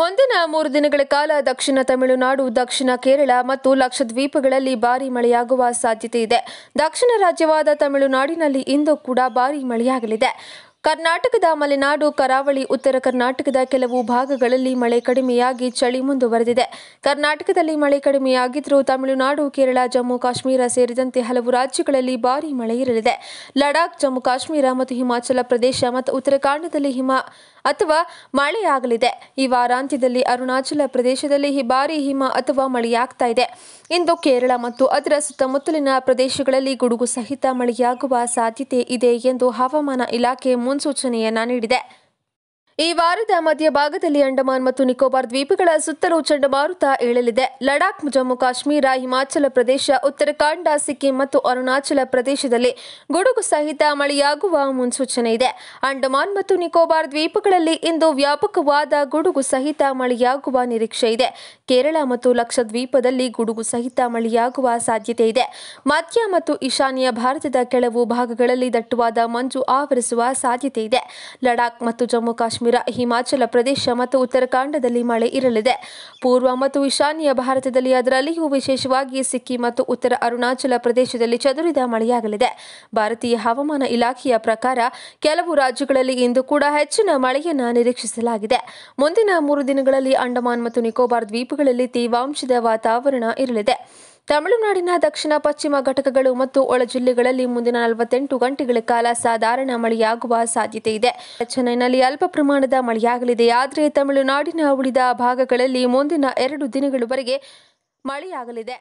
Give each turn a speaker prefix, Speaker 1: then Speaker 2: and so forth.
Speaker 1: ಮುಂದಿನ ಮೂರು ದಿನಗಳ ಕಾಲ ದಕ್ಷಿಣ ತಮಿಳುನಾಡು ದಕ್ಷಿಣ ಕೇರಳ ಮತ್ತು ಲಕ್ಷದ್ವೀಪಗಳಲ್ಲಿ ಭಾರಿ ಮಳೆಯಾಗುವ ಸಾಧ್ಯತೆ ಇದೆ ದಕ್ಷಿಣ ರಾಜ್ಯವಾದ ತಮಿಳುನಾಡಿನಲ್ಲಿ ಇಂದು ಕೂಡ ಭಾರಿ ಮಳೆಯಾಗಲಿದೆ ಕರ್ನಾಟಕದ ಮಲೆನಾಡು ಕರಾವಳಿ ಉತ್ತರ ಕರ್ನಾಟಕದ ಕೆಲವು ಭಾಗಗಳಲ್ಲಿ ಮಳೆ ಕಡಿಮೆಯಾಗಿ ಚಳಿ ಮುಂದುವರೆದಿದೆ ಕರ್ನಾಟಕದಲ್ಲಿ ಮಳೆ ಕಡಿಮೆಯಾಗಿದ್ದರೂ ತಮಿಳುನಾಡು ಕೇರಳ ಜಮ್ಮು ಕಾಶ್ಮೀರ ಸೇರಿದಂತೆ ಹಲವು ರಾಜ್ಯಗಳಲ್ಲಿ ಭಾರಿ ಮಳೆ ಇರಲಿದೆ ಲಡಾಖ್ ಜಮ್ಮು ಕಾಶ್ಮೀರ ಮತ್ತು ಹಿಮಾಚಲ ಪ್ರದೇಶ ಮತ್ತು ಉತ್ತರಾಖಂಡದಲ್ಲಿ ಹಿಮ ಅಥವಾ ಮಳೆಯಾಗಲಿದೆ ಈ ವಾರಾಂತ್ಯದಲ್ಲಿ ಅರುಣಾಚಲ ಪ್ರದೇಶದಲ್ಲಿ ಹಿಬಾರಿ ಹಿಮ ಅಥವಾ ಮಳೆಯಾಗ್ತಾ ಇದೆ ಇಂದು ಕೇರಳ ಮತ್ತು ಅದರ ಸುತ್ತಮುತ್ತಲಿನ ಪ್ರದೇಶಗಳಲ್ಲಿ ಗುಡುಗು ಸಹಿತ ಮಳೆಯಾಗುವ ಸಾಧ್ಯತೆ ಇದೆ ಎಂದು ಹವಾಮಾನ ಇಲಾಖೆ ಮುನ್ಸೂಚನೆಯನ್ನ ನೀಡಿದೆ ಈ ವಾರದ ಮಧ್ಯಭಾಗದಲ್ಲಿ ಅಂಡಮಾನ್ ಮತ್ತು ನಿಕೋಬಾರ್ ದ್ವೀಪಗಳ ಸುತ್ತಲೂ ಚಂಡಮಾರುತ ಏಳಲಿದೆ ಲಡಾಖ್ ಜಮ್ಮು ಕಾಶ್ಮೀರ ಹಿಮಾಚಲ ಪ್ರದೇಶ ಉತ್ತರಾಖಂಡ ಸಿಕ್ಕಿಂ ಮತ್ತು ಅರುಣಾಚಲ ಪ್ರದೇಶದಲ್ಲಿ ಗುಡುಗು ಸಹಿತ ಮಳೆಯಾಗುವ ಮುನ್ಸೂಚನೆ ಇದೆ ಅಂಡಮಾನ್ ಮತ್ತು ನಿಕೋಬಾರ್ ದ್ವೀಪಗಳಲ್ಲಿ ಇಂದು ವ್ಯಾಪಕವಾದ ಗುಡುಗು ಸಹಿತ ಮಳೆಯಾಗುವ ನಿರೀಕ್ಷೆ ಇದೆ ಕೇರಳ ಮತ್ತು ಲಕ್ಷದ್ವೀಪದಲ್ಲಿ ಗುಡುಗು ಸಹಿತ ಮಳೆಯಾಗುವ ಸಾಧ್ಯತೆ ಇದೆ ಮಧ್ಯ ಮತ್ತು ಈಶಾನ್ಯ ಭಾರತದ ಕೆಲವು ಭಾಗಗಳಲ್ಲಿ ದಟ್ಟವಾದ ಮಂಜು ಆವರಿಸುವ ಸಾಧ್ಯತೆ ಇದೆ ಲಡಾಖ್ ಮತ್ತು ಜಮ್ಮು ಕಾಶ್ಮೀರ ಕಾಶ್ಮೀರ ಹಿಮಾಚಲ ಪ್ರದೇಶ ಮತ್ತು ಉತ್ತರಾಖಂಡದಲ್ಲಿ ಮಳೆ ಇರಲಿದೆ ಪೂರ್ವ ಮತ್ತು ಈಶಾನ್ಯ ಭಾರತದಲ್ಲಿ ಅದರಲ್ಲಿಯೂ ವಿಶೇಷವಾಗಿ ಸಿಕ್ಕಿಂ ಮತ್ತು ಉತ್ತರ ಅರುಣಾಚಲ ಪ್ರದೇಶದಲ್ಲಿ ಚದುರಿದ ಮಳೆಯಾಗಲಿದೆ ಭಾರತೀಯ ಹವಾಮಾನ ಇಲಾಖೆಯ ಪ್ರಕಾರ ಕೆಲವು ರಾಜ್ಯಗಳಲ್ಲಿ ಇಂದು ಕೂಡ ಹೆಚ್ಚಿನ ಮಳೆಯನ್ನು ನಿರೀಕ್ಷಿಸಲಾಗಿದೆ ಮುಂದಿನ ಮೂರು ದಿನಗಳಲ್ಲಿ ಅಂಡಮಾನ್ ಮತ್ತು ನಿಕೋಬಾರ್ ದ್ವೀಪಗಳಲ್ಲಿ ತೇವಾಂಶದ ವಾತಾವರಣ ಇರಲಿದೆ ತಮಿಳುನಾಡಿನ ದಕ್ಷಿಣ ಪಶ್ಚಿಮ ಘಟಕಗಳು ಮತ್ತು ಒಳ ಜಿಲ್ಲೆಗಳಲ್ಲಿ ಮುಂದಿನ ನಲವತ್ತೆಂಟು ಗಂಟೆಗಳ ಕಾಲ ಸಾಧಾರಣ ಮಳೆಯಾಗುವ ಸಾಧ್ಯತೆ ಇದೆ ಚೆನ್ನೈನಲ್ಲಿ ಅಲ್ಪ ಪ್ರಮಾಣದ ಮಳೆಯಾಗಲಿದೆ ಆದರೆ ತಮಿಳುನಾಡಿನ ಉಳಿದ ಭಾಗಗಳಲ್ಲಿ ಮುಂದಿನ ಎರಡು ದಿನಗಳವರೆಗೆ ಮಳೆಯಾಗಲಿದೆ